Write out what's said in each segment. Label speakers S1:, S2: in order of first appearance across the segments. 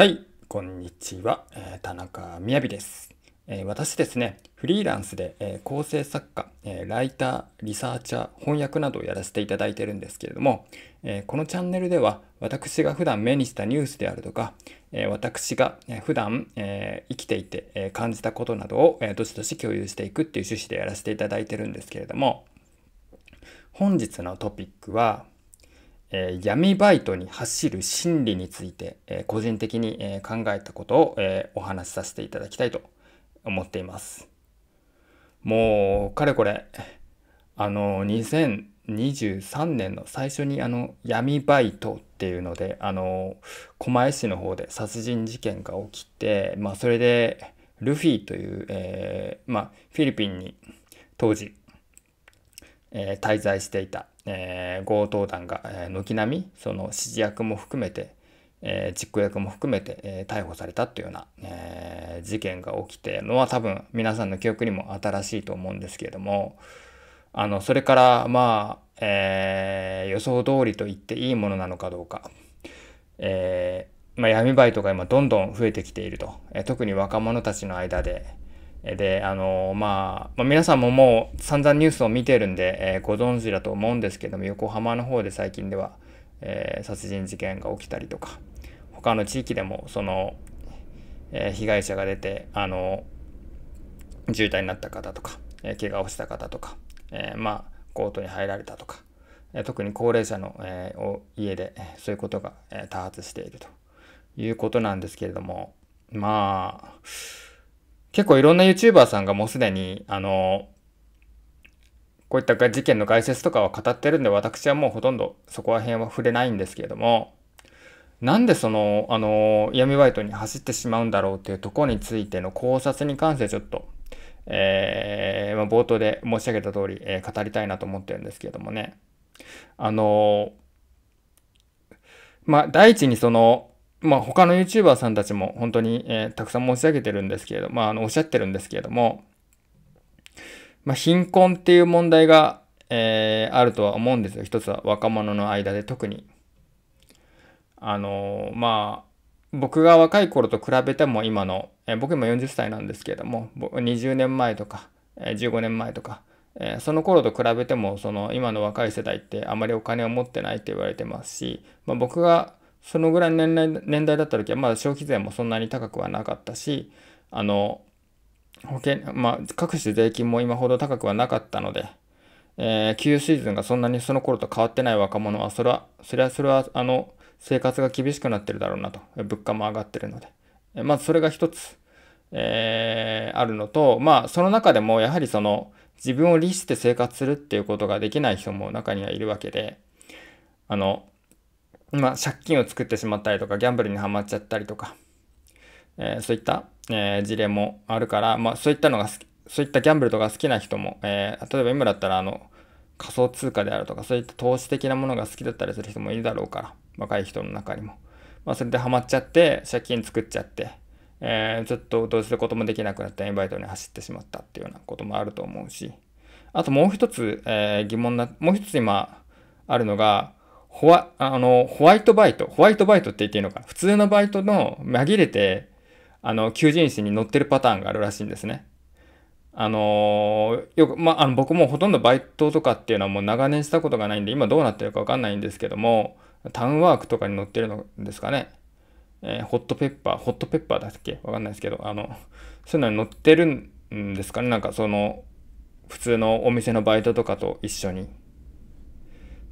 S1: はい、こんにちは。え田中みやびです。え私ですね、フリーランスで、え構成作家、えライター、リサーチャー、翻訳などをやらせていただいてるんですけれども、えこのチャンネルでは私が普段目にしたニュースであるとか、え私が普段、え生きていて、え感じたことなどを、えどしどし共有していくっていう趣旨でやらせていただいてるんですけれども、本日のトピックは、えー、闇バイトに走る心理について、えー、個人的に、えー、考えたことを、えお話しさせていただきたいと思っています。もう、かれこれ、あの、2023年の最初にあの、闇バイトっていうので、あの、狛江市の方で殺人事件が起きて、まあ、それで、ルフィという、えまあ、フィリピンに当時、え滞在していた、えー、強盗団が、えー、軒並みその指示役も含めて、えー、実行役も含めて、えー、逮捕されたというような、えー、事件が起きてのは多分皆さんの記憶にも新しいと思うんですけれどもあのそれからまあ、えー、予想通りと言っていいものなのかどうか、えーまあ、闇バイトが今どんどん増えてきていると、えー、特に若者たちの間で、で、あのまあ、まあ、皆さんももう散々ニュースを見てるんで、えー、ご存知だと思うんですけども、横浜の方で最近では、えー、殺人事件が起きたりとか、他の地域でも、その、えー、被害者が出て、あの重体になった方とか、えー、怪我をした方とか、えまあ、コートに入られたとか、え特に高齢者の、えー、家で、そういうことが、え多発しているということなんですけれども、まあ、結構いろんな YouTuber さんがもうすでに、あの、こういった事件の概説とかは語ってるんで、私はもうほとんどそこら辺は触れないんですけれども、なんでその、あの、闇バイトに走ってしまうんだろうっていうところについての考察に関してちょっと、えー、まあ、冒頭で申し上げた通り、えー、語りたいなと思ってるんですけれどもね。あのまあ、第一にその、まあ、他の YouTuber さんたちも本当に、えー、たくさん申し上げてるんですけれど、まあ、あの、おっしゃってるんですけれども、まあ、貧困っていう問題が、えー、あるとは思うんですよ。一つは若者の間で特に。あのー、まあ、僕が若い頃と比べても今の、えー、僕今40歳なんですけれども、20年前とか、えー、15年前とか、えー、その頃と比べても、その今の若い世代ってあまりお金を持ってないって言われてますし、まあ、僕がそのぐらいの年代年代だった時はまだ消費税もそんなに高くはなかったしあの保険、まあ、各種税金も今ほど高くはなかったので、えー、給与シーズンがそんなにその頃と変わってない若者はそれはそれはそれはあの生活が厳しくなってるだろうなと物価も上がってるので、えー、まずそれが一つ、えー、あるのとまあその中でもやはりその自分を律して生活するっていうことができない人も中にはいるわけであのまあ、借金を作ってしまったりとか、ギャンブルにはまっちゃったりとか、えー、そういった、えー、事例もあるから、まあ、そういったのが好き、そういったギャンブルとか好きな人も、えー、例えば今だったら、あの、仮想通貨であるとか、そういった投資的なものが好きだったりする人もいるだろうから、若い人の中にも。まあ、それでハマっちゃって、借金作っちゃって、えー、ちょっとどうすることもできなくなったエンバイトに走ってしまったっていうようなこともあると思うし、あともう一つ、えー、疑問な、もう一つ今あるのが、ホワ、あの、ホワイトバイト、ホワイトバイトって言っていいのか、普通のバイトの紛れて、あの、求人誌に載ってるパターンがあるらしいんですね。あのよく、まあ、あの、僕もほとんどバイトとかっていうのはもう長年したことがないんで、今どうなってるかわかんないんですけども、タウンワークとかに載ってるのですかね。えー、ホットペッパー、ホットペッパーだっけわかんないですけど、あの、そういうのに載ってるんですかね。なんかその、普通のお店のバイトとかと一緒に。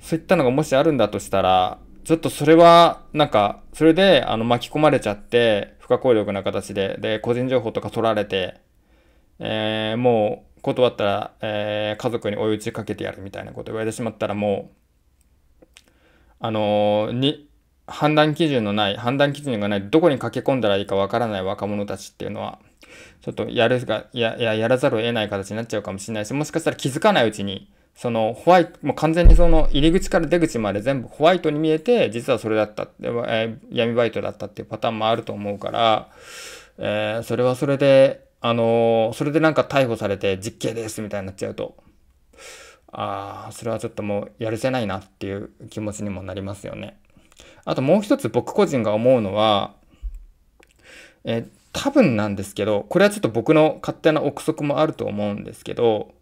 S1: そういったのがもしあるんだとしたら、ちょっとそれは、なんか、それで、あの、巻き込まれちゃって、不可抗力な形で、で、個人情報とか取られて、えー、もう、断ったら、えー、家族に追い打ちかけてやるみたいなこと言われてしまったら、もう、あのー、に、判断基準のない、判断基準がない、どこに駆け込んだらいいかわからない若者たちっていうのは、ちょっとやるが、や、や、やらざるを得ない形になっちゃうかもしれないし、もしかしたら気づかないうちに、そのホワイト、もう完全にその入り口から出口まで全部ホワイトに見えて、実はそれだったえー、闇バイトだったっていうパターンもあると思うから、えー、それはそれで、あのー、それでなんか逮捕されて実刑ですみたいになっちゃうと、ああ、それはちょっともうやるせないなっていう気持ちにもなりますよね。あともう一つ僕個人が思うのは、えー、多分なんですけど、これはちょっと僕の勝手な憶測もあると思うんですけど、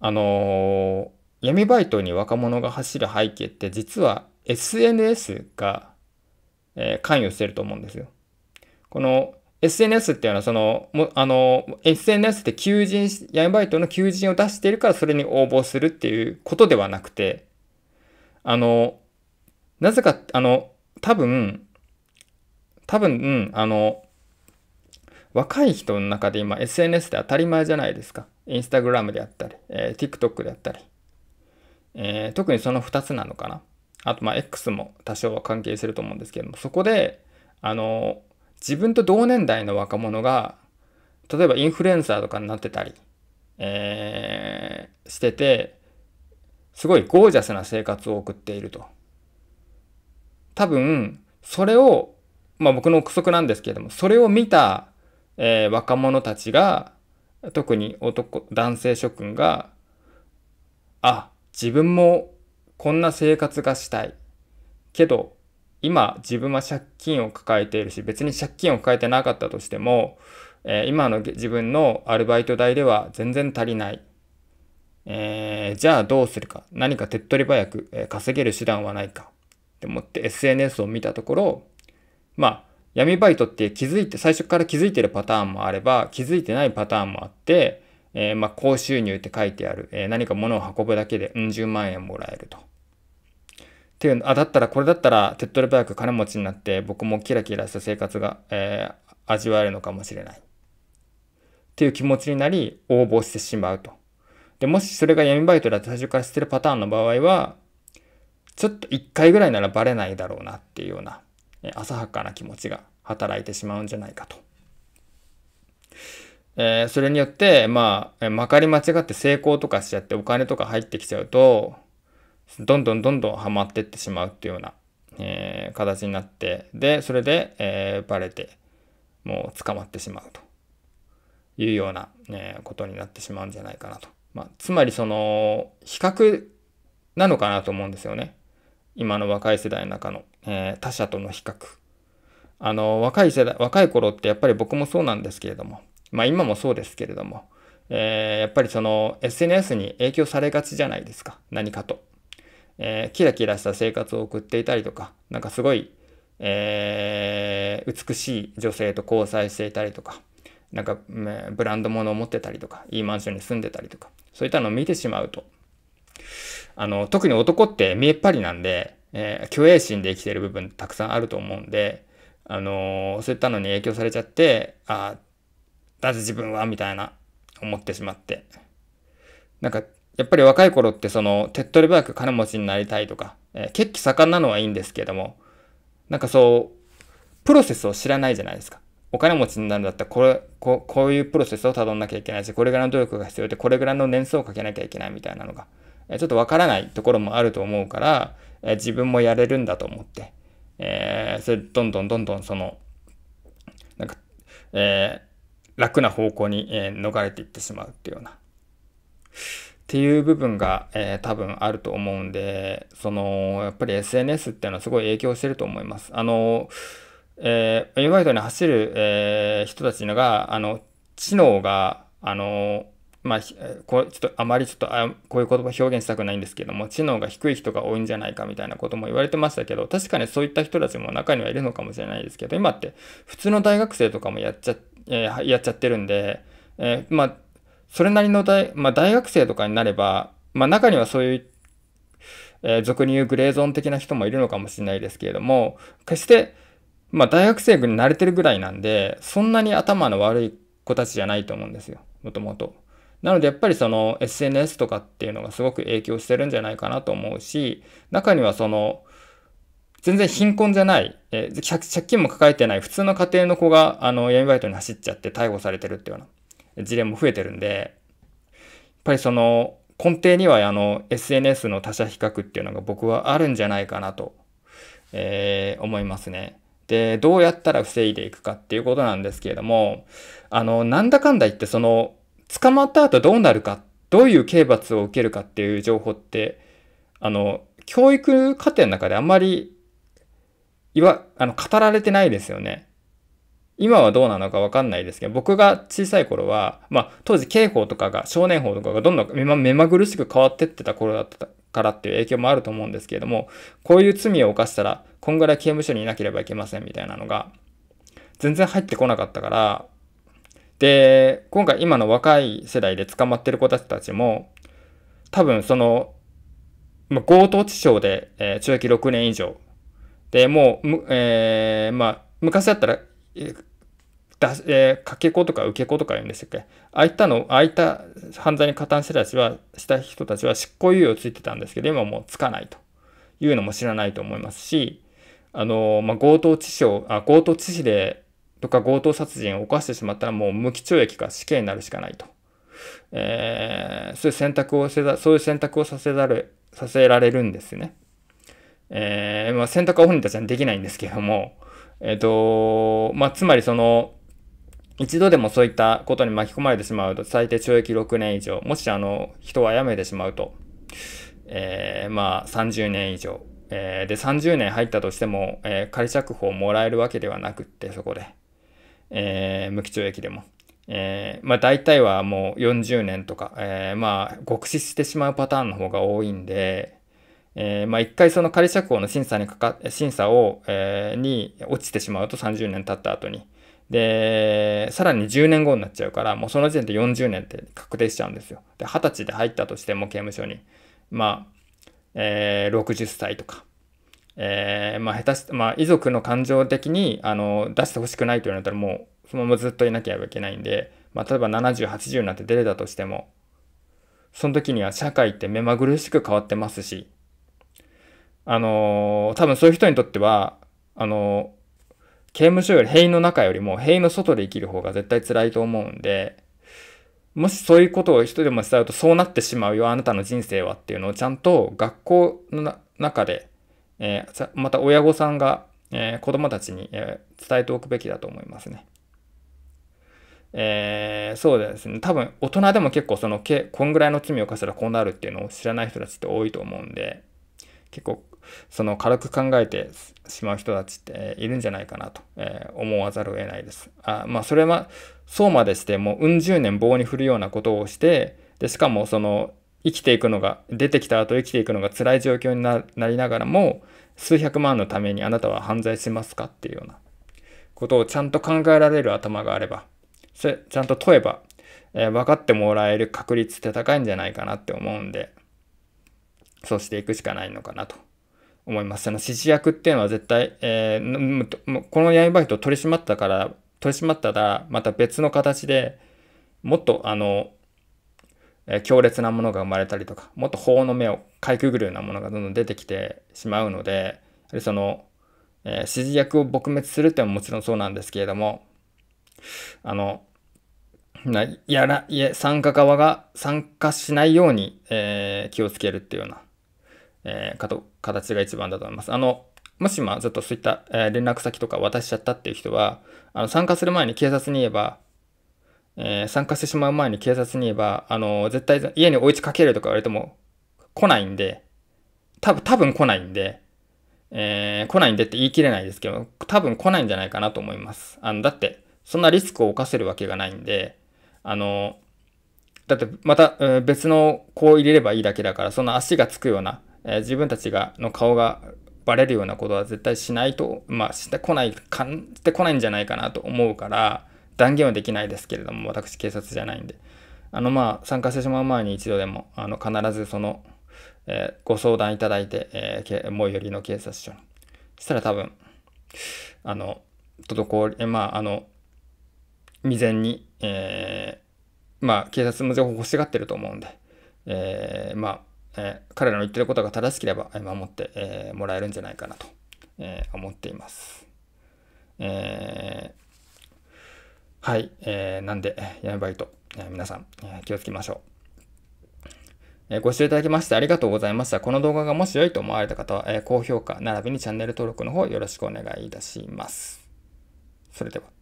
S1: あのー、闇バイトに若者が走る背景って実は SNS が、えー、関与してると思うんですよ。この SNS っていうのはその、もあのー、SNS って求人、闇バイトの求人を出しているからそれに応募するっていうことではなくて、あの、なぜか、あの、多分、多分、うん、あの、若い人の中で今 SNS って当たり前じゃないですか。インスタグラムであったり、えー、TikTok であったり、えー、特にその2つなのかな。あと、ま X も多少は関係すると思うんですけども、そこで、あの自分と同年代の若者が、例えばインフルエンサーとかになってたり、えー、してて、すごいゴージャスな生活を送っていると。多分、それを、まあ僕の憶測なんですけれども、それを見たえー、若者たちが特に男男性諸君があ自分もこんな生活がしたいけど今自分は借金を抱えているし別に借金を抱えてなかったとしても、えー、今の自分のアルバイト代では全然足りない、えー、じゃあどうするか何か手っ取り早く、え稼げる手段はないかって思って SNS を見たところまあ闇バイトって気づいて、最初から気づいてるパターンもあれば、気づいてないパターンもあって、えー、まあ、高収入って書いてある、えー、何か物を運ぶだけで、うん、10万円もらえると。っていう、あ、だったら、これだったら、手っ取り早く金持ちになって、僕もキラキラした生活が、えー、味わえるのかもしれない。っていう気持ちになり、応募してしまうと。で、もしそれが闇バイトだと最初からしてるパターンの場合は、ちょっと1回ぐらいならバレないだろうなっていうような、え浅はかな気持ちが働いてしまうんじゃないかと。えー、それによって、まあ、まかり間違って成功とかしちゃってお金とか入ってきちゃうと、どんどんどんどんハマってってしまうっていうような、えー、形になって、で、それで、えー、バレて、もう捕まってしまうというような、えことになってしまうんじゃないかなと。まあ、つまりその、比較なのかなと思うんですよね。今の若い世代の中の、え他者との比較。あの、若い世代、若い頃ってやっぱり僕もそうなんですけれども、まあ今もそうですけれども、えー、やっぱりその SNS に影響されがちじゃないですか、何かと。えー、キラキラした生活を送っていたりとか、なんかすごい、えー、美しい女性と交際していたりとか、なんか、ブランド物を持ってたりとか、いいマンションに住んでたりとか、そういったのを見てしまうと、あの、特に男って見えっ張りなんで、えー、虚栄心で生きてる部分たくさんあると思うんで、あのー、そういったのに影響されちゃって、ああ、なぜ自分はみたいな思ってしまって。なんか、やっぱり若い頃ってその、手っ取り早く金持ちになりたいとか、えー、血気盛んなのはいいんですけども、なんかそう、プロセスを知らないじゃないですか。お金持ちになるんだったらこれここういうプロセスをたどんなきゃいけないしこれぐらいの努力が必要でこれぐらいの年数をかけなきゃいけないみたいなのがちょっとわからないところもあると思うから自分もやれるんだと思ってえー、それどんどんどんどんその、なんか、えー、楽な方向に、えー、逃れていってしまうっていうような。っていう部分が、えー、多分あると思うんで、その、やっぱり SNS っていうのはすごい影響してると思います。あの、えー、ユバイトに走る、えー、人たちのが、あの、知能が、あの、まあ、こちょっとあまりちょっとあこういう言葉表現したくないんですけども、知能が低い人が多いんじゃないかみたいなことも言われてましたけど、確かにそういった人たちも中にはいるのかもしれないですけど、今って普通の大学生とかもやっちゃ、えー、やっちゃってるんで、えー、まあ、それなりの大,、まあ、大学生とかになれば、まあ、中にはそういう、えー、俗に言うグレーゾーン的な人もいるのかもしれないですけれども、決して、まあ、大学生に慣れてるぐらいなんで、そんなに頭の悪い子たちじゃないと思うんですよ、もともと。なのでやっぱりその SNS とかっていうのがすごく影響してるんじゃないかなと思うし、中にはその、全然貧困じゃない、えー、借金も抱えてない普通の家庭の子があの闇バイトに走っちゃって逮捕されてるっていうような事例も増えてるんで、やっぱりその根底にはあの SNS の他者比較っていうのが僕はあるんじゃないかなと、えー、思いますね。で、どうやったら防いでいくかっていうことなんですけれども、あの、なんだかんだ言ってその捕まった後どうなるか、どういう刑罰を受けるかっていう情報って、あの、教育課程の中であんまり、いわ、あの、語られてないですよね。今はどうなのかわかんないですけど、僕が小さい頃は、まあ、当時刑法とかが、少年法とかがどんどん目ま目まぐるしく変わってってた頃だったからっていう影響もあると思うんですけれども、こういう罪を犯したら、こんぐらい刑務所にいなければいけませんみたいなのが、全然入ってこなかったから、で、今回今の若い世代で捕まってる子たちたちも、多分その、まあ、強盗致傷で、えー、懲役6年以上。で、もう、えー、まあ、昔だったら、えだえー、かけ子とか受け子とか言うんでしたっけああいったの、ああいった犯罪に加担してたちは、した人たちは執行猶予ついてたんですけど、今もうつかないというのも知らないと思いますし、あの、まあ、強盗致傷、あ強盗致死でとか強盗殺人を犯してしまったらもう無期懲役か死刑になるしかないと。えー、そういう選択をせざ、そういう選択をさせざる、させられるんですね。えー、まあ、選択は本人たちはできないんですけども、えっ、ー、と、まあ、つまりその、一度でもそういったことに巻き込まれてしまうと、最低懲役6年以上、もしあの、人を殺めてしまうと、えー、まあ、30年以上、えー、で、30年入ったとしても、えー、仮釈放をもらえるわけではなくって、そこで。えー、無期懲役でも。えー、まあ大体はもう40年とか、えー、まあ極死してしまうパターンの方が多いんで、えー、まあ一回その仮釈放の審査にかか、審査を、えー、に落ちてしまうと30年経った後に。で、さらに10年後になっちゃうから、もうその時点で40年って確定しちゃうんですよ。で、20歳で入ったとしても刑務所に、まあ、えー、60歳とか、えー、まあ、下手し、まあ、遺族の感情的に、あの、出してほしくないと言だったら、もう、そのままずっといなきゃいけないんで、まあ、例えば70、80になって出れたとしても、その時には社会って目まぐるしく変わってますし、あのー、多分そういう人にとっては、あのー、刑務所より、塀の中よりも、塀の外で生きる方が絶対辛いと思うんで、もしそういうことを人でも伝えるとそうなってしまうよ、あなたの人生はっていうのをちゃんと学校の中でえー、また親御さんが、えー、子供たちに、えー、伝えておくべきだと思いますね。えー、そうですね。多分、大人でも結構その、け、こんぐらいの罪を犯したらこうなるっていうのを知らない人たちって多いと思うんで、結構、その、軽く考えてしまう人たちっているんじゃないかなと、えー、思わざるを得ないです。あまあ、それは、そうまでして、もう、うん十年棒に振るようなことをして、で、しかも、その、生きていくのが出てきた後生きていくのが辛い状況になりながらも数百万のためにあなたは犯罪しますかっていうようなことをちゃんと考えられる頭があればそれちゃんと問えば、えー、分かってもらえる確率って高いんじゃないかなって思うんでそうしていくしかないのかなと思いますその指示役っていうのは絶対、えー、この闇バイトを取り締まったから取り締まったらまた別の形でもっとあのえ強烈なものが生まれたりとか、もっと法の目をかいくぐるようなものがどんどん出てきてしまうので、その、えー、指示役を撲滅するってのももちろんそうなんですけれども、あの、なやら、いえ、参加側が参加しないように、えー、気をつけるっていうような、えー、かと、形が一番だと思います。あの、もし今、ちょっとそういった、え連絡先とか渡しちゃったっていう人は、あの、参加する前に警察に言えば、えー、参加してしまう前に警察に言えば、あの、絶対家に追いつかけるとか言われても来ないんで、多分、多分来ないんで、えー、来ないんでって言い切れないですけど、多分来ないんじゃないかなと思います。あの、だって、そんなリスクを冒せるわけがないんで、あの、だってまた、えー、別の子を入れればいいだけだから、そんな足がつくような、えー、自分たちが、の顔がバレるようなことは絶対しないと、まあ、してこない、かん、してこないんじゃないかなと思うから、断言はできないですけれども、私警察じゃないんで、あのまあ、参加してしまう前に一度でも、あの必ずその、えー、ご相談いただいて、えー、最寄りの警察署に。そしたら多分、あの、滞り、えまあ、あの、未然に、えー、まあ、警察の情報欲しがってると思うんで、えー、まあ、えー、彼らの言ってることが正しければ守って、えー、もらえるんじゃないかなと、えー、思っています。えーはい、えー、なんで、やバいと、えー、皆さん、えー、気をつけましょう。ご視聴いただきましてありがとうございました。この動画がもし良いと思われた方は、高評価並びにチャンネル登録の方よろしくお願いいたします。それでは。